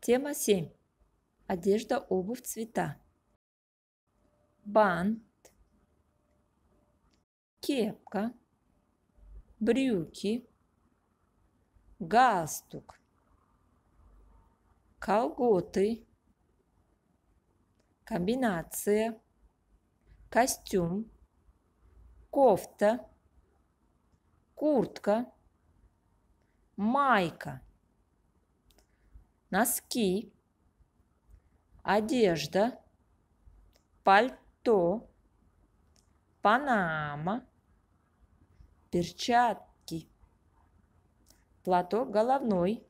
Тема 7. Одежда, обувь, цвета. Бант. Кепка. Брюки. Галстук. Колготы. Комбинация. Костюм. Кофта. Куртка. Майка носки, одежда, пальто, панама, перчатки, платок головной,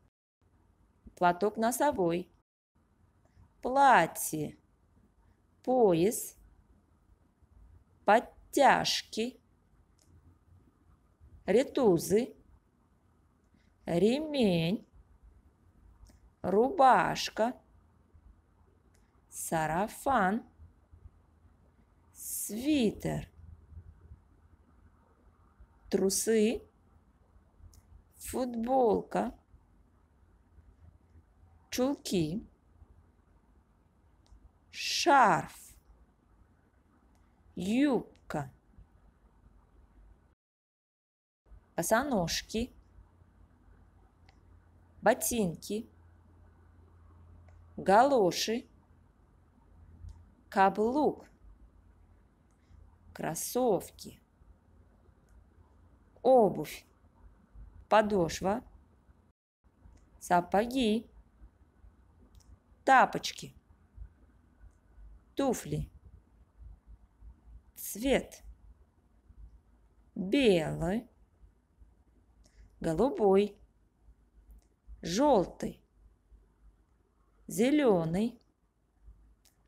платок носовой, платье, пояс, подтяжки, ретузы, ремень, рубашка, сарафан, свитер, трусы, футболка, чулки, шарф, юбка, босоножки, ботинки – галоши, каблук, кроссовки, обувь, подошва, сапоги, тапочки, туфли, цвет, белый, голубой, желтый, зеленый,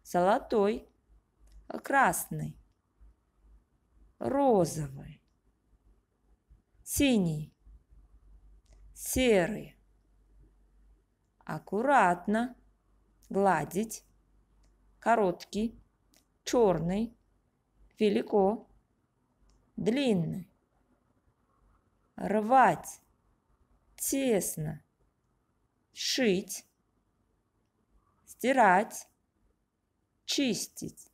золотой, красный, розовый, синий, серый. Аккуратно гладить. Короткий, черный, велико, длинный. Рвать, тесно, шить, стирать, чистить.